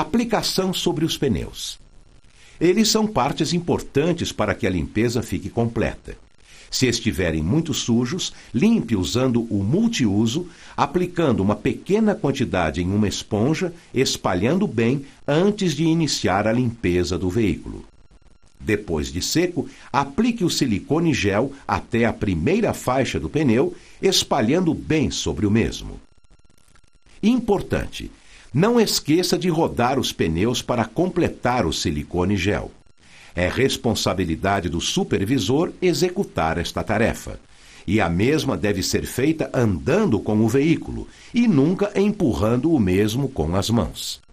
Aplicação sobre os pneus. Eles são partes importantes para que a limpeza fique completa. Se estiverem muito sujos, limpe usando o multiuso, aplicando uma pequena quantidade em uma esponja, espalhando bem antes de iniciar a limpeza do veículo. Depois de seco, aplique o silicone gel até a primeira faixa do pneu, espalhando bem sobre o mesmo. Importante: não esqueça de rodar os pneus para completar o silicone gel. É responsabilidade do supervisor executar esta tarefa. E a mesma deve ser feita andando com o veículo e nunca empurrando o mesmo com as mãos.